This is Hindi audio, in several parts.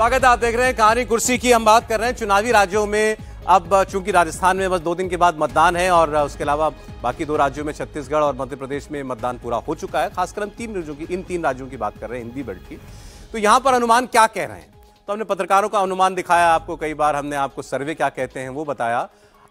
स्वागत आप देख रहे हैं कहानी कुर्सी की हम बात कर रहे हैं चुनावी राज्यों में अब चूंकि राजस्थान में बस दो दिन के बाद मतदान है और उसके अलावा बाकी दो राज्यों में छत्तीसगढ़ और मध्य प्रदेश में मतदान पूरा हो चुका है खासकर हम तीन राज्यों की इन तीन राज्यों की बात कर रहे हैं हिंदी बेल्ट की तो यहाँ पर अनुमान क्या कह रहे हैं तो हमने पत्रकारों का अनुमान दिखाया आपको कई बार हमने आपको सर्वे क्या कहते हैं वो बताया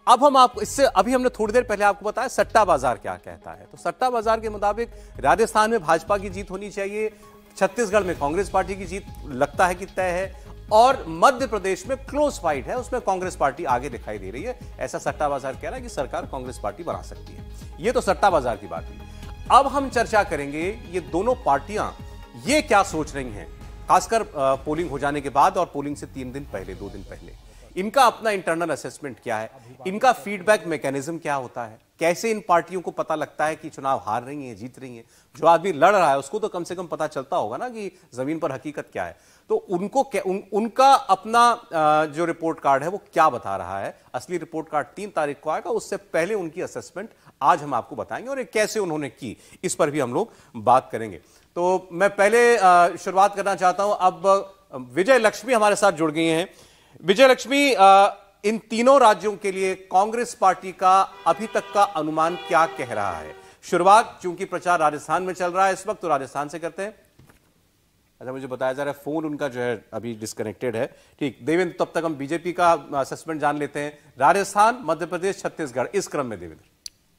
अब हम आपको इससे अभी हमने थोड़ी देर पहले आपको बताया सट्टा बाजार क्या कहता है तो सट्टा बाजार के मुताबिक राजस्थान में भाजपा की जीत होनी चाहिए छत्तीसगढ़ में कांग्रेस पार्टी की जीत लगता है कि तय है और मध्य प्रदेश में क्लोज फाइट है उसमें कांग्रेस पार्टी आगे दिखाई दे रही है ऐसा सट्टा बाजार कह रहा है कि सरकार कांग्रेस पार्टी बना सकती है ये तो सट्टा बाजार की बात हुई अब हम चर्चा करेंगे ये दोनों पार्टियां ये क्या सोच रही हैं खासकर पोलिंग हो जाने के बाद और पोलिंग से तीन दिन पहले दो दिन पहले इनका अपना इंटरनल असेसमेंट क्या है इनका फीडबैक मैकेनिज्म क्या होता है कैसे इन पार्टियों को पता लगता है कि चुनाव हार रही हैं जीत रही हैं जो आदमी लड़ रहा है उसको तो कम से कम पता चलता होगा ना कि जमीन पर हकीकत क्या है तो उनको क्या उन, उनका अपना जो रिपोर्ट कार्ड है वो क्या बता रहा है असली रिपोर्ट कार्ड तीन तारीख को आएगा उससे पहले उनकी असेसमेंट आज हम आपको बताएंगे और ये कैसे उन्होंने की इस पर भी हम लोग बात करेंगे तो मैं पहले शुरुआत करना चाहता हूं अब विजय लक्ष्मी हमारे साथ जुड़ गई हैं विजय लक्ष्मी इन तीनों राज्यों के लिए कांग्रेस पार्टी का अभी तक का अनुमान क्या कह रहा है शुरुआत चूंकि प्रचार राजस्थान में चल रहा है इस वक्त तो राजस्थान से करते हैं अच्छा मुझे बताया जा रहा है फोन उनका जो है अभी डिस्कनेक्टेड है ठीक देवेंद्र तब तक हम बीजेपी का सस्पेंड जान लेते हैं राजस्थान मध्य प्रदेश छत्तीसगढ़ इस क्रम में देवेंद्र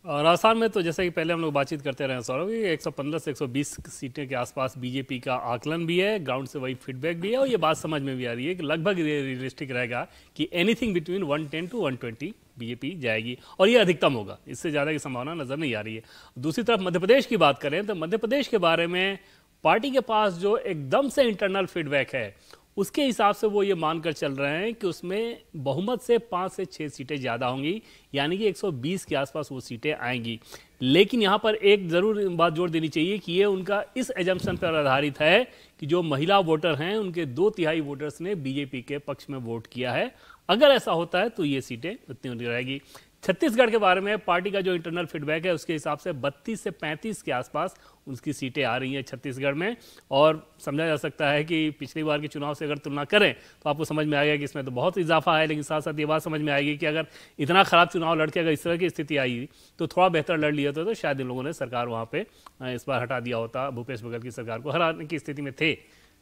राजस्थान में तो जैसा कि पहले हम लोग बातचीत करते रहे सौरभ कि 115 से 120 सीटें के आसपास बीजेपी का आकलन भी है ग्राउंड से वही फीडबैक भी है और ये बात समझ में भी आ रही है कि लगभग ये रियलिस्टिक रहेगा कि एनीथिंग बिटवीन 110 टू 120 बीजेपी जाएगी और ये अधिकतम होगा इससे ज़्यादा की संभावना नज़र नहीं आ रही है दूसरी तरफ मध्य प्रदेश की बात करें तो मध्य प्रदेश के बारे में पार्टी के पास जो एकदम से इंटरनल फीडबैक है उसके हिसाब से वो ये मानकर चल रहे हैं कि उसमें बहुमत से पाँच से छः सीटें ज़्यादा होंगी यानी कि 120 के आसपास वो सीटें आएंगी लेकिन यहाँ पर एक ज़रूर बात जोड़ देनी चाहिए कि ये उनका इस एजम्पन पर आधारित है कि जो महिला वोटर हैं उनके दो तिहाई वोटर्स ने बीजेपी के पक्ष में वोट किया है अगर ऐसा होता है तो ये सीटें उतनी उतनी रहेगी छत्तीसगढ़ के बारे में पार्टी का जो इंटरनल फीडबैक है उसके हिसाब से 32 से 35 के आसपास उनकी सीटें आ रही हैं छत्तीसगढ़ में और समझा जा सकता है कि पिछली बार के चुनाव से अगर तुलना करें तो आपको समझ में आएगा कि इसमें तो बहुत इजाफा है लेकिन साथ साथ ये बात समझ में आएगी कि अगर इतना ख़राब चुनाव लड़के अगर इस तरह की स्थिति आई तो थोड़ा बेहतर लड़ लिया होता तो, तो शायद इन लोगों ने सरकार वहाँ पर इस बार हटा दिया होता भूपेश बघेल की सरकार को हराने की स्थिति में थे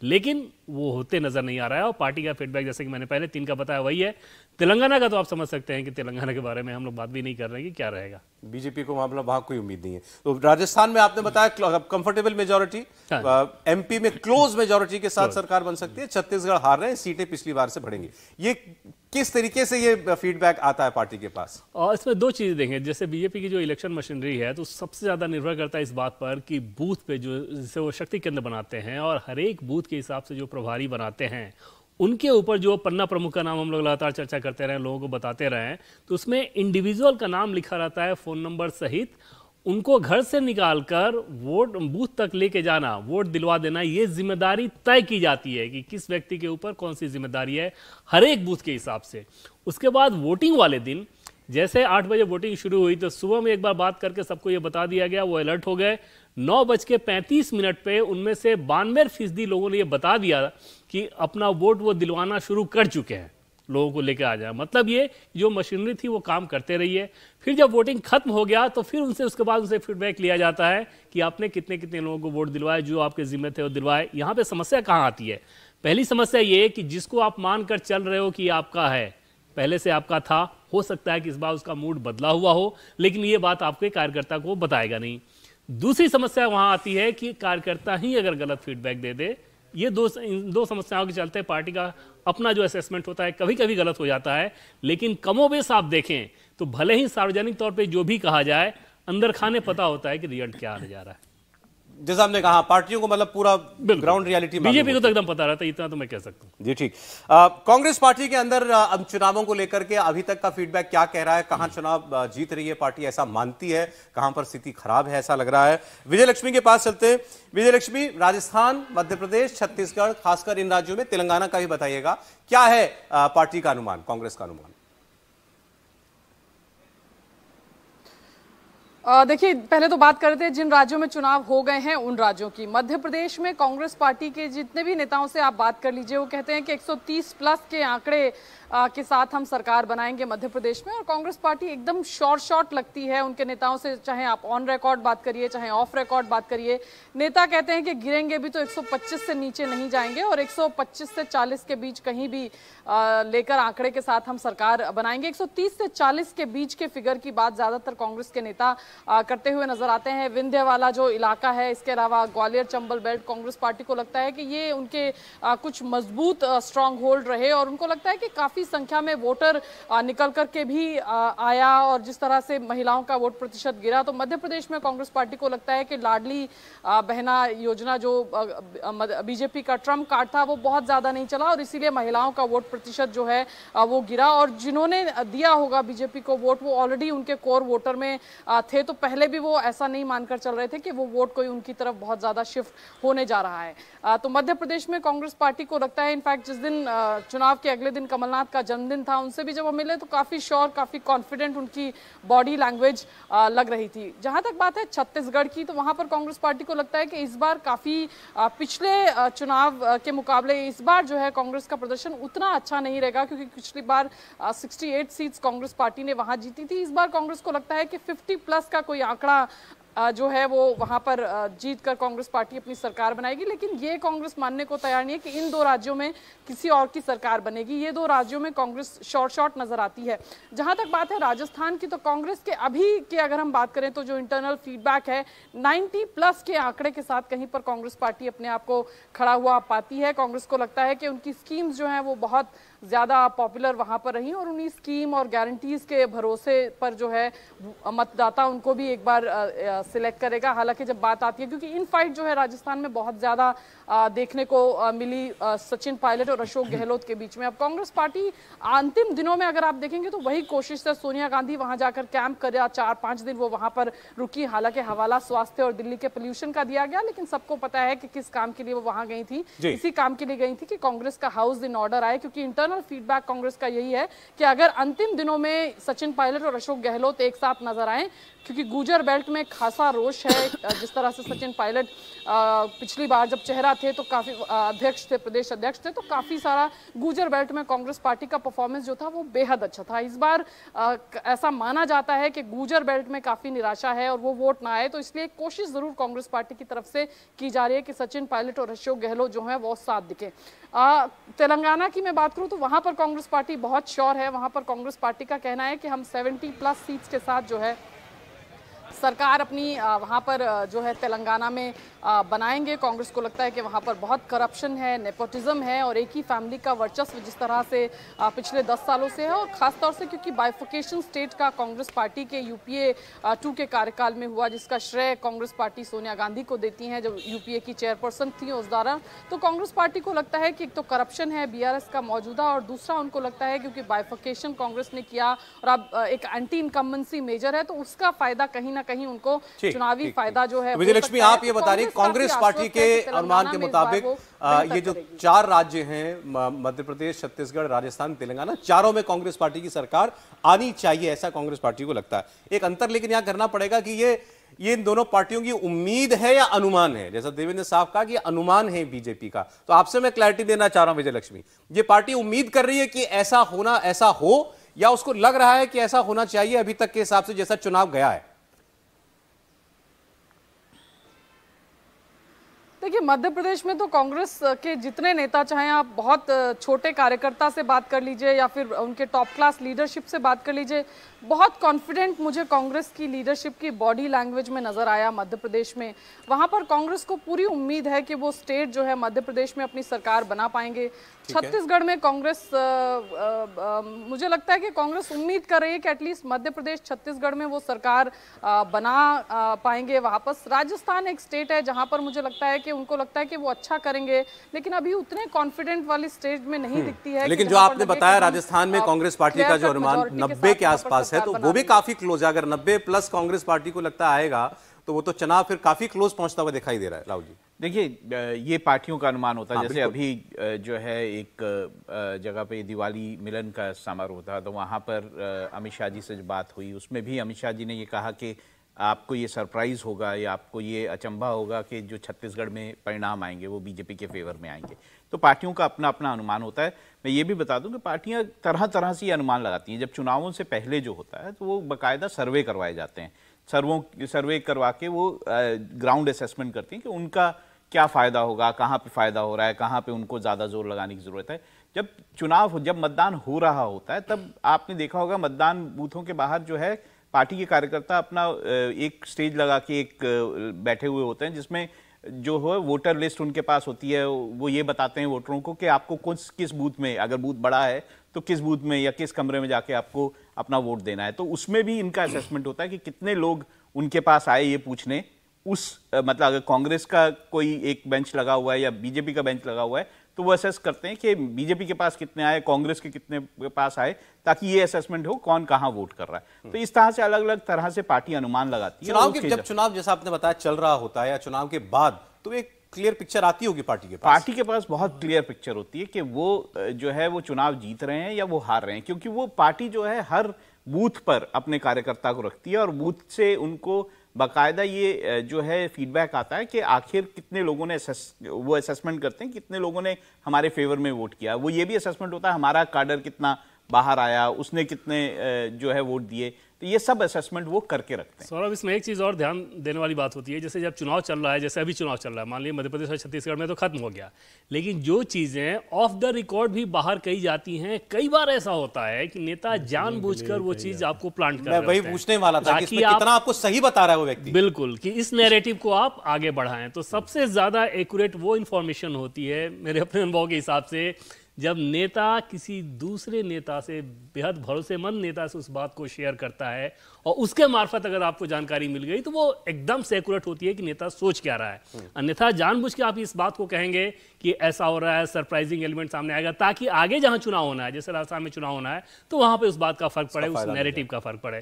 लेकिन वो होते नजर नहीं आ रहा है और पार्टी का फीडबैक जैसे कि मैंने पहले तीन का बताया वही है तेलंगाना का तो आप समझ सकते हैं कि तेलंगाना के बारे में हम लोग बात भी नहीं कर रहे हैं कि क्या रहेगा बीजेपी को मामला वहां कोई उम्मीद नहीं है तो राजस्थान में आपने बताया कंफर्टेबल मेजोरिटी एमपी में क्लोज मेजोरिटी के साथ सरकार बन सकती है छत्तीसगढ़ हार रहे हैं सीटें पिछली बार से बढ़ेंगी ये किस तरीके से ये फीडबैक आता है पार्टी के पास और इसमें दो चीज़ें देखें जैसे बीजेपी की जो इलेक्शन मशीनरी है तो सबसे ज़्यादा निर्भर करता है इस बात पर कि बूथ पे जो जिसे वो शक्ति केंद्र बनाते हैं और हर एक बूथ के हिसाब से जो प्रभारी बनाते हैं उनके ऊपर जो पन्ना प्रमुख का नाम हम लोग लगातार चर्चा करते रहे लोगों को बताते रहे तो उसमें इंडिविजुअल का नाम लिखा रहता है फ़ोन नंबर सहित उनको घर से निकालकर वोट बूथ तक लेके जाना वोट दिलवा देना ये जिम्मेदारी तय की जाती है कि किस व्यक्ति के ऊपर कौन सी जिम्मेदारी है हर एक बूथ के हिसाब से उसके बाद वोटिंग वाले दिन जैसे आठ बजे वोटिंग शुरू हुई तो सुबह में एक बार बात करके सबको ये बता दिया गया वो अलर्ट हो गए नौ बज के पैंतीस मिनट पे उनमें से बानवे फीसदी लोगों ने ये बता दिया कि अपना वोट वो दिलवाना शुरू कर चुके हैं लोगों को लेकर आ जाए मतलब ये जो मशीनरी थी वो काम करते रही है फिर जब वोटिंग खत्म हो गया तो फिर उनसे उसके बाद उनसे फीडबैक लिया जाता है कि आपने कितने कितने लोगों को वोट दिलवाए जो आपके जिम्मे थे वो दिलवाए यहाँ पर समस्या कहाँ आती है पहली समस्या ये कि जिसको आप मानकर चल रहे हो कि आपका है पहले से आपका था हो सकता है कि इस बार उसका मूड बदला हुआ हो लेकिन ये बात आपके कार्यकर्ता को बताएगा नहीं दूसरी समस्या वहां आती है कि कार्यकर्ता ही अगर गलत फीडबैक दे दे ये दो दो समस्याओं के चलते पार्टी का अपना जो असेसमेंट होता है कभी कभी गलत हो जाता है लेकिन कमोबेश आप देखें तो भले ही सार्वजनिक तौर पर जो भी कहा जाए अंदर खाने पता होता है कि रिजल्ट क्या आने जा रहा है जैसा हमने कहा पार्टियों को मतलब पूरा ग्राउंड रियलिटी बीजेपी को तो एकदम पता रहता है इतना तो मैं कह सकता हूँ जी ठीक कांग्रेस पार्टी के अंदर अब चुनावों को लेकर के अभी तक का फीडबैक क्या कह रहा है कहाँ चुनाव जीत रही है पार्टी ऐसा मानती है कहाँ पर स्थिति खराब है ऐसा लग रहा है विजय लक्ष्मी के पास चलते हैं विजय लक्ष्मी राजस्थान मध्य प्रदेश छत्तीसगढ़ खासकर इन राज्यों में तेलंगाना का भी बताइएगा क्या है पार्टी का अनुमान कांग्रेस का अनुमान देखिए पहले तो बात करते हैं जिन राज्यों में चुनाव हो गए हैं उन राज्यों की मध्य प्रदेश में कांग्रेस पार्टी के जितने भी नेताओं से आप बात कर लीजिए वो कहते हैं कि 130 प्लस के आंकड़े के साथ हम सरकार बनाएंगे मध्य प्रदेश में और कांग्रेस पार्टी एकदम शॉर्ट शॉर्ट लगती है उनके नेताओं से चाहे आप ऑन रिकॉर्ड बात करिए चाहे ऑफ रिकॉर्ड बात करिए नेता कहते हैं कि गिरेंगे भी तो 125 से नीचे नहीं जाएंगे और 125 से 40 के बीच कहीं भी लेकर आंकड़े के साथ हम सरकार बनाएंगे एक से चालीस के बीच के फिगर की बात ज़्यादातर कांग्रेस के नेता करते हुए नजर आते हैं विंध्य वाला जो इलाका है इसके अलावा ग्वालियर चंबल बेल्ट कांग्रेस पार्टी को लगता है कि ये उनके कुछ मजबूत स्ट्रांग होल्ड रहे और उनको लगता है कि काफ़ी काफ़ी संख्या में वोटर निकल कर के भी आया और जिस तरह से महिलाओं का वोट प्रतिशत गिरा तो मध्य प्रदेश में कांग्रेस पार्टी को लगता है कि लाडली बहना योजना जो बीजेपी का ट्रम्प कार्ड था वो बहुत ज़्यादा नहीं चला और इसीलिए महिलाओं का वोट प्रतिशत जो है वो गिरा और जिन्होंने दिया होगा बीजेपी को वोट वो ऑलरेडी उनके कोर वोटर में थे तो पहले भी वो ऐसा नहीं मानकर चल रहे थे कि वो वोट कोई उनकी तरफ बहुत ज़्यादा शिफ्ट होने जा रहा है तो मध्य प्रदेश में कांग्रेस पार्टी को लगता है इनफैक्ट जिस दिन चुनाव के अगले दिन कमलनाथ का जन्मदिन था उनसे भी जब हम मिले तो काफ़ी श्योर काफ़ी कॉन्फिडेंट उनकी बॉडी लैंग्वेज लग रही थी जहाँ तक बात है छत्तीसगढ़ की तो वहाँ पर कांग्रेस पार्टी को लगता है कि इस बार काफ़ी पिछले चुनाव के मुकाबले इस बार जो है कांग्रेस का प्रदर्शन उतना अच्छा नहीं रहेगा क्योंकि पिछली बार सिक्सटी सीट्स कांग्रेस पार्टी ने वहाँ जीती थी इस बार कांग्रेस को लगता है कि फिफ्टी प्लस का कोई आंकड़ा जो है वो वहाँ पर जीत कर कांग्रेस पार्टी अपनी सरकार बनाएगी लेकिन ये कांग्रेस मानने को तैयार नहीं है कि इन दो राज्यों में किसी और की सरकार बनेगी ये दो राज्यों में कांग्रेस शॉर्ट शॉर्ट नजर आती है जहाँ तक बात है राजस्थान की तो कांग्रेस के अभी के अगर हम बात करें तो जो इंटरनल फीडबैक है नाइन्टी प्लस के आंकड़े के साथ कहीं पर कांग्रेस पार्टी अपने आप को खड़ा हुआ पाती है कांग्रेस को लगता है कि उनकी स्कीम्स जो हैं वो बहुत ज़्यादा पॉपुलर वहाँ पर रहीं और उन्हीं स्कीम और गारंटीज़ के भरोसे पर जो है मतदाता उनको भी एक बार सिलेक्ट करेगा हालांकि जब बात आती है क्योंकि इन फाइट जो है राजस्थान में बहुत ज़्यादा देखने को मिली सचिन पायलट और अशोक गहलोत के बीच में अब कांग्रेस पार्टी अंतिम दिनों में अगर आप देखेंगे तो वही कोशिश है सोनिया गांधी वहां जाकर कैंप कर चार पांच दिन वो वहां पर रुकी हालांकि हवाला स्वास्थ्य और दिल्ली के पोल्यूशन का दिया गया लेकिन सबको पता है कि किस काम के लिए वो वहां गई थी इसी काम के लिए गई थी कि कांग्रेस का हाउस इन ऑर्डर आए क्योंकि इंटरनल फीडबैक कांग्रेस का यही है कि अगर अंतिम दिनों में सचिन पायलट और अशोक गहलोत एक साथ नजर आए क्योंकि गुजर बेल्ट में खासा रोष है जिस तरह से सचिन पायलट पिछली बार जब चेहरा थे तो काफ़ी अध्यक्ष थे प्रदेश अध्यक्ष थे तो काफ़ी सारा गुजर बेल्ट में कांग्रेस पार्टी का परफॉर्मेंस जो था वो बेहद अच्छा था इस बार ऐसा माना जाता है कि गुजर बेल्ट में काफ़ी निराशा है और वो वोट ना आए तो इसलिए कोशिश ज़रूर कांग्रेस पार्टी की तरफ से की जा रही है कि सचिन पायलट और अशोक गहलोत जो है वो साथ दिखे तेलंगाना की मैं बात करूँ तो वहाँ पर कांग्रेस पार्टी बहुत श्योर है वहाँ पर कांग्रेस पार्टी का कहना है कि हम सेवेंटी प्लस सीट्स के साथ जो है सरकार अपनी वहाँ पर जो है तेलंगाना में बनाएंगे कांग्रेस को लगता है कि वहाँ पर बहुत करप्शन है नेपोटिज्म है और एक ही फैमिली का वर्चस्व जिस तरह से पिछले दस सालों से है और ख़ासतौर से क्योंकि बाइफोकेशन स्टेट का कांग्रेस पार्टी के यूपीए टू के कार्यकाल में हुआ जिसका श्रेय कांग्रेस पार्टी सोनिया गांधी को देती हैं जब यूपीए की चेयरपर्सन थी उस दौरान तो कांग्रेस पार्टी को लगता है कि एक तो करप्शन है बी का मौजूदा और दूसरा उनको लगता है क्योंकि बाइफोकेशन कांग्रेस ने किया और अब एक एंटी इनकम्बेंसी मेजर है तो उसका फ़ायदा कहीं ना ना कहीं उनको चुनावी फायदा जो है तो विजयलक्ष्मी आप ये बता रही कांग्रेस पार्टी के अनुमान के मुताबिक ये जो चार राज्य हैं मध्य प्रदेश छत्तीसगढ़ राजस्थान तेलंगाना चारों में कांग्रेस पार्टी की सरकार आनी चाहिए ऐसा कांग्रेस पार्टी को लगता है एक अंतर लेकिन यहाँ करना पड़ेगा कि ये ये इन दोनों पार्टियों की उम्मीद है या अनुमान है जैसा देवेंद्र साहब साफ कहा कि अनुमान है बीजेपी का तो आपसे मैं क्लैरिटी देना चाह रहा हूं विजयलक्ष्मी ये पार्टी उम्मीद कर रही है कि ऐसा होना ऐसा हो या उसको लग रहा है कि ऐसा होना चाहिए अभी तक के हिसाब से जैसा चुनाव गया है देखिए मध्य प्रदेश में तो कांग्रेस के जितने नेता चाहे आप बहुत छोटे कार्यकर्ता से बात कर लीजिए या फिर उनके टॉप क्लास लीडरशिप से बात कर लीजिए बहुत कॉन्फिडेंट मुझे कांग्रेस की लीडरशिप की बॉडी लैंग्वेज में नज़र आया मध्य प्रदेश में वहाँ पर कांग्रेस को पूरी उम्मीद है कि वो स्टेट जो है मध्य प्रदेश में अपनी सरकार बना पाएंगे छत्तीसगढ़ में कांग्रेस मुझे लगता है कि कांग्रेस उम्मीद कर रही है कि एटलीस्ट मध्य प्रदेश छत्तीसगढ़ में वो सरकार आ, बना आ, पाएंगे वापस राजस्थान एक स्टेट है जहाँ पर मुझे लगता है कि उनको लगता है कि वो अच्छा करेंगे लेकिन अभी उतने कॉन्फिडेंट वाली स्टेज में नहीं हम्म। दिखती है लेकिन जो आपने बताया राजस्थान में कांग्रेस पार्टी का जो अनुमान तो नब्बे के आसपास पास है तो वो भी काफी क्लोज है अगर नब्बे प्लस कांग्रेस पार्टी को लगता आएगा तो वो तो चुनाव फिर काफी क्लोज पहुंचता हुआ दिखाई दे रहा है राहुल जी देखिए ये पार्टियों का अनुमान होता है हाँ, जैसे अभी जो है एक जगह पे दिवाली मिलन का समारोह था तो वहाँ पर अमित शाह जी से जो बात हुई उसमें भी अमित शाह जी ने ये कहा कि आपको ये सरप्राइज़ होगा या आपको ये अचंभा होगा कि जो छत्तीसगढ़ में परिणाम आएंगे वो बीजेपी के फेवर में आएंगे तो पार्टियों का अपना अपना अनुमान होता है मैं ये भी बता दूं कि पार्टियां तरह तरह से ये अनुमान लगाती हैं जब चुनावों से पहले जो होता है तो वो बाकायदा सर्वे करवाए जाते हैं सर्वों सर्वे करवा के वो ग्राउंड असेसमेंट करती हैं कि उनका क्या फ़ायदा होगा कहाँ पे फ़ायदा हो रहा है कहाँ पे उनको ज़्यादा जोर लगाने की ज़रूरत है जब चुनाव जब मतदान हो रहा होता है तब आपने देखा होगा मतदान बूथों के बाहर जो है पार्टी के कार्यकर्ता अपना एक स्टेज लगा के एक बैठे हुए होते हैं जिसमें जो है वोटर लिस्ट उनके पास होती है वो ये बताते हैं वोटरों को कि आपको कौन किस बूथ में अगर बूथ बड़ा है तो किस बूथ में या किस कमरे में जाके आपको अपना वोट देना है तो उसमें भी इनका असेसमेंट होता है कि कितने लोग उनके पास आए ये पूछने उस मतलब अगर कांग्रेस का कोई एक बेंच लगा हुआ है या बीजेपी का बेंच लगा हुआ है तो वो असेस करते हैं कि बीजेपी के पास कितने आए कांग्रेस के कितने के पास आए ताकि ये असेसमेंट हो कौन कहाँ वोट कर रहा है तो इस तरह से अलग अलग तरह से पार्टी अनुमान लगाती है चुनाव के जब चुनाव जैसा आपने बताया चल रहा होता है या चुनाव के बाद तो एक क्लियर पिक्चर आती होगी पार्टी के पास पार्टी के पास बहुत क्लियर पिक्चर होती है कि वो जो है वो चुनाव जीत रहे हैं या वो हार रहे हैं क्योंकि वो पार्टी जो है हर बूथ पर अपने कार्यकर्ता को रखती है और बूथ से उनको बाकायदा ये जो है फीडबैक आता है कि आखिर कितने लोगों ने असेस, वो असेसमेंट करते हैं कितने लोगों ने हमारे फेवर में वोट किया वो ये भी असेसमेंट होता है हमारा कार्डर कितना बाहर आया उसने कितने जो है वोट दिए तो ये सब असेसमेंट वो करके रखते हैं सौरभ इसमें एक चीज़ और ध्यान देने वाली बात होती है जैसे जब चुनाव चल रहा है जैसे अभी चुनाव चल रहा है मान लीजिए मध्य प्रदेश और छत्तीसगढ़ में तो खत्म हो गया लेकिन जो चीज़ें ऑफ द रिकॉर्ड भी बाहर कही जाती हैं कई बार ऐसा होता है कि नेता जान वो चीज़ आपको प्लांट कर वही पूछने वाला था कि कितना आपको सही बता रहा है वो व्यक्ति बिल्कुल कि इस नेरेटिव को आप आगे बढ़ाएं तो सबसे ज़्यादा एक्यूरेट वो इन्फॉर्मेशन होती है मेरे अपने अनुभव के हिसाब से जब नेता किसी दूसरे नेता से बेहद भरोसेमंद नेता से उस बात को शेयर करता है और उसके मार्फत अगर आपको जानकारी मिल गई तो वो एकदम सेकुरेट होती है कि नेता सोच क्या रहा है हम्म। अन्यथा जानबूझ के आप इस बात को कहेंगे कि ऐसा हो रहा है सरप्राइजिंग एलिमेंट सामने आएगा ताकि आगे जहां चुनाव होना है जैसे राजस्थान में चुनाव होना है तो वहां पर उस बात का फर्क पड़े उस नेरेटिव का फर्क पड़े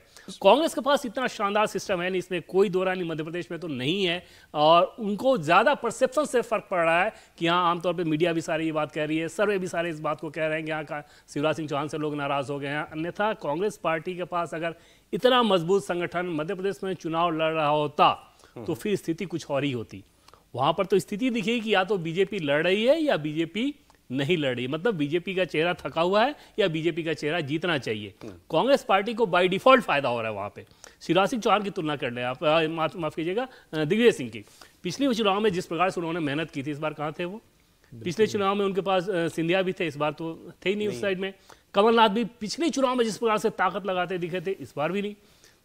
कांग्रेस के पास इतना शानदार सिस्टम है नहीं इसमें कोई दौरा नहीं मध्य प्रदेश में तो नहीं है और उनको ज़्यादा परसेप्शन से फर्क पड़ रहा है कि यहाँ आमतौर पर मीडिया भी सारी ये बात कह रही है सर्वे भी सारे इस बात को कह रहे हैं कि यहाँ का शिवराज सिंह चौहान से लोग नाराज़ हो गए हैं अन्यथा कांग्रेस पार्टी के पास अगर इतना मजबूत संगठन मध्य प्रदेश में चुनाव लड़ रहा होता हम्म। तो फिर स्थिति कुछ और ही होती वहां पर तो स्थिति दिखी कि या तो बीजेपी लड़ रही है या बीजेपी नहीं लड़ रही मतलब बीजेपी का चेहरा थका हुआ है या बीजेपी का चेहरा जीतना चाहिए हम्म। कांग्रेस पार्टी को बाय डिफॉल्ट फायदा हो रहा है वहां पे शिवराज सिंह चौहान की तुलना कर ले आप माफ माफ कीजिएगा दिग्विजय सिंह की पिछले चुनाव में जिस प्रकार से उन्होंने मेहनत की थी इस बार कहाँ थे वो पिछले चुनाव में उनके पास सिंधिया भी थे इस बार तो थे ही नहीं, नहीं। उस साइड में कमलनाथ भी पिछले चुनाव में जिस प्रकार से ताकत लगाते दिखे थे इस बार भी नहीं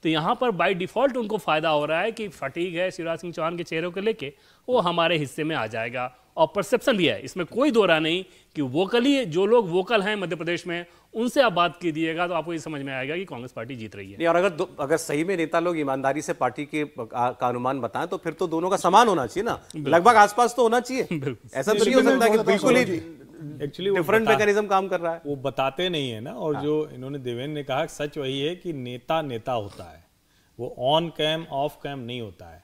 तो यहाँ पर बाई डिफ़ॉल्ट उनको फ़ायदा हो रहा है कि फटीक है शिवराज सिंह चौहान के चेहरे को लेके वो हमारे हिस्से में आ जाएगा और परसेप्शन भी है इसमें कोई दोरा नहीं कि वोकली जो लोग वोकल हैं मध्य प्रदेश में उनसे आप बात की दिएगा तो आपको ये समझ में आएगा कि कांग्रेस पार्टी जीत रही है और अगर अगर सही में नेता लोग ईमानदारी से पार्टी के का अनुमान बताएं तो फिर तो दोनों का समान होना चाहिए ना लगभग आसपास तो होना चाहिए ऐसा तो नहीं हो सकता कि बिल्कुल ही एक्चुअली डिफरेंट मैकेनिज्म काम कर रहा है वो बताते नहीं है ना और हाँ. जो इन्होंने देवेंद्र ने कहा सच वही है कि नेता नेता होता है वो ऑन कैम ऑफ कैम नहीं होता है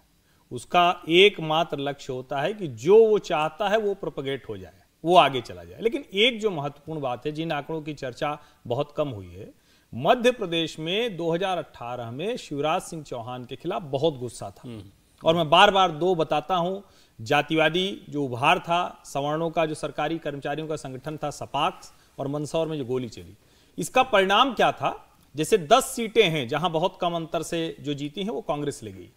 उसका एकमात्र लक्ष्य होता है कि जो वो चाहता है वो प्रोपगेट हो जाए वो आगे चला जाए लेकिन एक जो महत्वपूर्ण बात है जिन आंकड़ों की चर्चा बहुत कम हुई है मध्य प्रदेश में 2018 में शिवराज सिंह चौहान के खिलाफ बहुत गुस्सा था हम्म। और मैं बार बार दो बताता हूं जातिवादी जो उभार था सवर्णों का जो सरकारी कर्मचारियों का संगठन था सपाक्स और मंदसौर में जो गोली चली इसका परिणाम क्या था जैसे 10 सीटें हैं जहां बहुत कम अंतर से जो जीती हैं वो कांग्रेस ले गई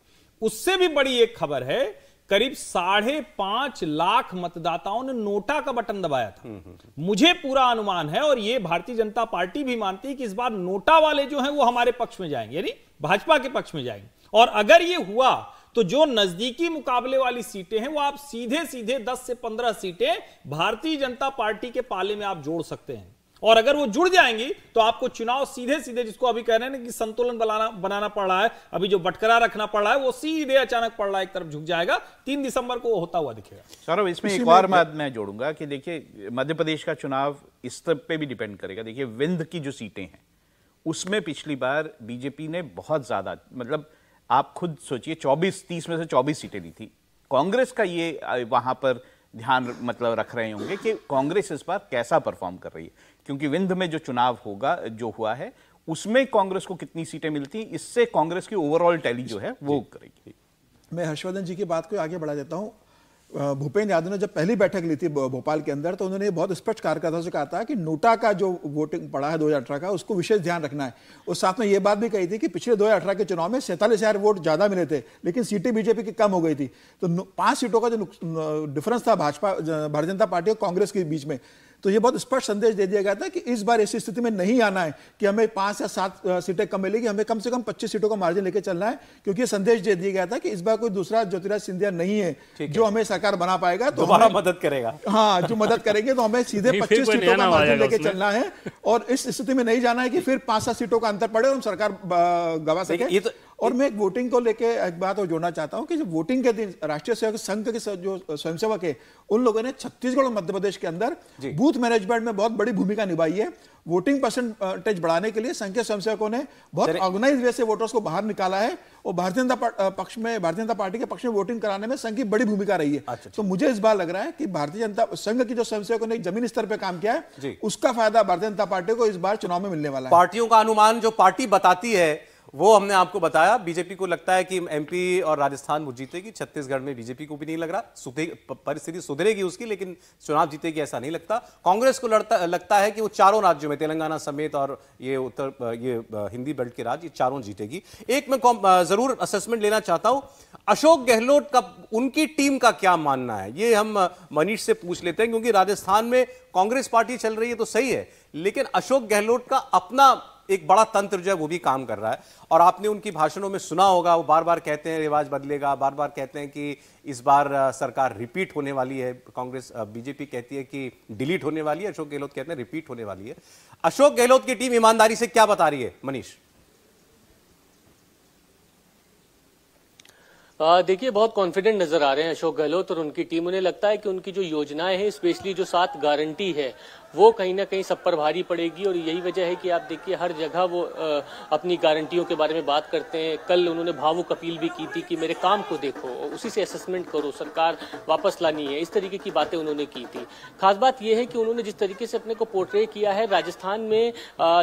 उससे भी बड़ी एक खबर है करीब साढ़े पांच लाख मतदाताओं ने नोटा का बटन दबाया था हम्म, हम्म, हम्म। मुझे पूरा अनुमान है और ये भारतीय जनता पार्टी भी मानती है कि इस बार नोटा वाले जो हैं वो हमारे पक्ष में जाएंगे यानी भाजपा के पक्ष में जाएंगे और अगर ये हुआ तो जो नजदीकी मुकाबले वाली सीटें हैं वो आप सीधे सीधे 10 से 15 सीटें भारतीय जनता पार्टी के पाले में आप जोड़ सकते हैं और अगर वो जुड़ जाएंगी तो आपको चुनाव सीधे सीधे जिसको अभी कह रहे हैं कि संतुलन बनाना बनाना पड़ रहा है अभी जो बटकरा रखना पड़ रहा है वो सीधे अचानक पड़ रहा है एक तरफ झुक जाएगा तीन दिसंबर को होता हुआ दिखेगा सौरभ इसमें एक और बात मैं जोड़ूंगा कि देखिए मध्य प्रदेश का चुनाव इस पे भी डिपेंड करेगा देखिए विंध की जो सीटें हैं उसमें पिछली बार बीजेपी ने बहुत ज्यादा मतलब आप खुद सोचिए 24 30 में से 24 सीटें दी थी कांग्रेस का ये वहां पर ध्यान मतलब रख रहे होंगे कि कांग्रेस इस बार कैसा परफॉर्म कर रही है क्योंकि विंध में जो चुनाव होगा जो हुआ है उसमें कांग्रेस को कितनी सीटें मिलती इससे कांग्रेस की ओवरऑल टैली जो है वो करेगी मैं हर्षवर्धन जी की बात को आगे बढ़ा देता हूँ भूपेंद्र यादव ने जब पहली बैठक ली थी भोपाल के अंदर तो उन्होंने बहुत स्पष्ट कार्यकर्ताओं से कहा था कि नोटा का जो वोटिंग पड़ा है दो का उसको विशेष ध्यान रखना है और साथ में ये बात भी कही थी कि पिछले दो के चुनाव में सैंतालीस हजार वोट ज्यादा मिले थे लेकिन सीटें बीजेपी की कम हो गई थी तो पांच सीटों का जो डिफरेंस था भाजपा भारतीय जनता पार्टी और कांग्रेस के बीच में तो ये बहुत स्पष्ट संदेश दे दिया गया था कि इस बार ऐसी स्थिति में नहीं आना है कि हमें पांच या सात सीटें कम मिलेगी हमें कम से कम पच्चीस सीटों का मार्जिन लेकर चलना है क्योंकि ये संदेश दे दिया गया था कि इस बार कोई दूसरा ज्योतिराज सिंधिया नहीं है जो हमें सरकार बना पाएगा तो हमारा मदद करेगा हाँ जो मदद करेंगे तो हमें सीधे पच्चीस सीटों का मार्जिन लेके चलना है और इस स्थिति में नहीं जाना है कि फिर पांच सात सीटों का अंतर पड़े और हम सरकार गवा सके और मैं एक वोटिंग को लेके एक बात और जोड़ना चाहता हूँ कि जब वोटिंग के दिन राष्ट्रीय सेवक संघ के जो स्वयंसेवक है उन लोगों ने छत्तीसगढ़ और मध्य प्रदेश के अंदर बूथ मैनेजमेंट में बहुत बड़ी भूमिका निभाई है वोटिंग परसेंटेज बढ़ाने के लिए संघ के स्वयंसेवकों ने बहुत ऑर्गेनाइज वे से वोटर्स को बाहर निकाला है और भारतीय जनता पक्ष में भारतीय जनता पार्टी के पक्ष में वोटिंग कराने में संघ की बड़ी भूमिका रही है अच्छा, तो अच्छा। मुझे इस बार लग रहा है कि भारतीय जनता संघ की जो स्वयंसेवकों ने जमीन स्तर पर काम किया है उसका फायदा भारतीय जनता पार्टी को इस बार चुनाव में मिलने वाला है पार्टियों का अनुमान जो पार्टी बताती है वो हमने आपको बताया बीजेपी को लगता है कि एमपी और राजस्थान वो जीतेगी छत्तीसगढ़ में बीजेपी को भी नहीं लग रहा परिस्थिति सुधरेगी उसकी लेकिन चुनाव जीतेगी ऐसा नहीं लगता कांग्रेस को लड़ता लगता है कि वो चारों राज्यों में तेलंगाना समेत और ये उत्तर ये हिंदी बेल्ट के राज्य चारों जीतेगी एक मैं जरूर असेसमेंट लेना चाहता हूं अशोक गहलोत का उनकी टीम का क्या मानना है ये हम मनीष से पूछ लेते हैं क्योंकि राजस्थान में कांग्रेस पार्टी चल रही है तो सही है लेकिन अशोक गहलोत का अपना एक बड़ा तंत्र जो है वो भी काम कर रहा है और आपने उनकी भाषणों में सुना होगा वो बार बार कहते हैं रिवाज बदलेगा बार बार कहते हैं कि इस बार सरकार रिपीट होने वाली है कांग्रेस बीजेपी कहती है कि डिलीट होने वाली है अशोक गहलोत कहते हैं रिपीट होने वाली है अशोक गहलोत की टीम ईमानदारी से क्या बता रही है मनीष देखिए बहुत कॉन्फिडेंट नजर आ रहे हैं अशोक गहलोत और उनकी टीम उन्हें लगता है कि उनकी जो योजनाएं हैं स्पेशली जो सात गारंटी है वो कहीं ना कहीं सब पर भारी पड़ेगी और यही वजह है कि आप देखिए हर जगह वो अपनी गारंटियों के बारे में बात करते हैं कल उन्होंने भावुक अपील भी की थी कि मेरे काम को देखो उसी से असेसमेंट करो सरकार वापस लानी है इस तरीके की बातें उन्होंने की थी खास बात यह है कि उन्होंने जिस तरीके से अपने को पोर्ट्रे किया है राजस्थान में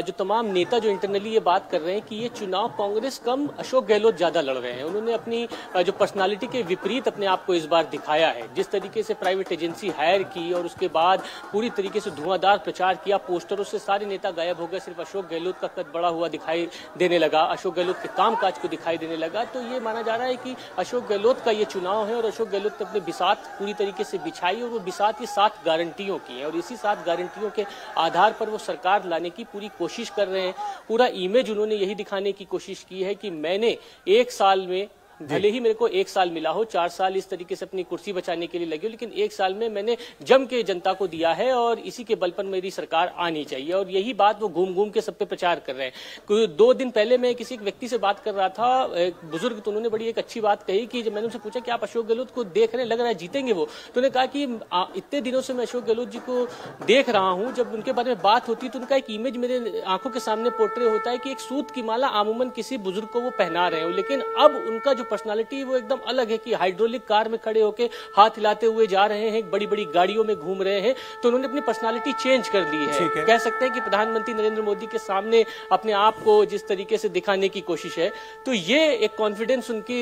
जो तमाम नेता जो इंटरनली ये बात कर रहे हैं कि ये चुनाव कांग्रेस कम अशोक गहलोत ज़्यादा लड़ रहे हैं उन्होंने अपनी जो पर्सनैलिटी के विपरीत अपने आप को इस बार दिखाया है जिस तरीके से प्राइवेट एजेंसी हायर की और उसके बाद पूरी तरीके से धुआं धुआंधार प्रचार किया पोस्टरों से सारे नेता गायब हो गए सिर्फ अशोक गहलोत का कद बड़ा हुआ दिखाई देने लगा अशोक गहलोत के कामकाज को दिखाई देने लगा तो ये माना जा रहा है कि अशोक गहलोत का ये चुनाव है और अशोक गहलोत ने तो अपने बिसात पूरी तरीके से बिछाई और वो बिसात ही सात गारंटियों की है और इसी सात गारंटियों के आधार पर वो सरकार लाने की पूरी कोशिश कर रहे हैं पूरा इमेज उन्होंने यही दिखाने की कोशिश की है कि मैंने एक साल में भले ही मेरे को एक साल मिला हो चार साल इस तरीके से अपनी कुर्सी बचाने के लिए लगी हो लेकिन एक साल में मैंने जम के जनता को दिया है और इसी के बल पर मेरी सरकार आनी चाहिए और यही बात वो घूम घूम के सब पे प्रचार कर रहे हैं दो दिन पहले मैं किसी एक व्यक्ति से बात कर रहा था बुजुर्ग तो उन्होंने बड़ी एक अच्छी बात कही कि जब मैंने उनसे पूछा कि आप अशोक गहलोत को देख रहे हैं लग रहा है जीतेंगे वो तो उन्होंने कहा कि इतने दिनों से मैं अशोक गहलोत जी को देख रहा हूं जब उनके बारे में बात होती है तो उनका एक इमेज मेरे आंखों के सामने पोर्ट्रे होता है कि एक सूत की माला आमूमन किसी बुजुर्ग को वो पहना रहे हो लेकिन अब उनका जो पर्सनालिटी वो एकदम अलग है कि हाइड्रोलिक कार में खड़े होकर हाथ हिलाते हुए जा रहे हैं बड़ी बड़ी गाड़ियों में घूम रहे हैं तो उन्होंने अपनी पर्सनालिटी चेंज कर ली है।, है कह सकते हैं कि प्रधानमंत्री नरेंद्र मोदी के सामने अपने आप को जिस तरीके से दिखाने की कोशिश है तो ये एक कॉन्फिडेंस उनकी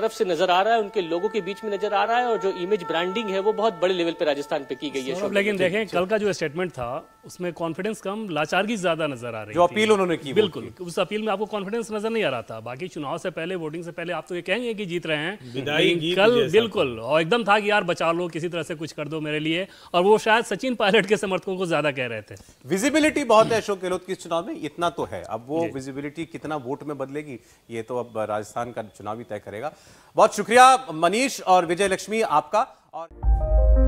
तरफ से नजर आ रहा है उनके लोगों के बीच में नजर आ रहा है और जो इमेज ब्रांडिंग है वो बहुत बड़े लेवल पर राजस्थान पे की गई है लेकिन देखें कल का जो स्टेटमेंट था उसमें कॉन्फिडेंस कम लाचारगी ज्यादा नजर आ रही जो अपील उन्होंने की बिल्कुल की। उस अपील में आपको कॉन्फिडेंस नजर नहीं आ रहा था बाकी चुनाव से पहले वोटिंग से पहले आप तो ये कहेंगे कि जीत रहे हैं कल बिल्कुल और एकदम था कि यार बचा लो किसी तरह से कुछ कर दो मेरे लिए और वो शायद सचिन पायलट के समर्थकों को ज्यादा कह रहे थे विजिबिलिटी बहुत है अशोक गहलोत की चुनाव में इतना तो है अब वो विजिबिलिटी कितना वोट में बदलेगी ये तो अब राजस्थान का चुनावी तय करेगा बहुत शुक्रिया मनीष और विजय लक्ष्मी आपका और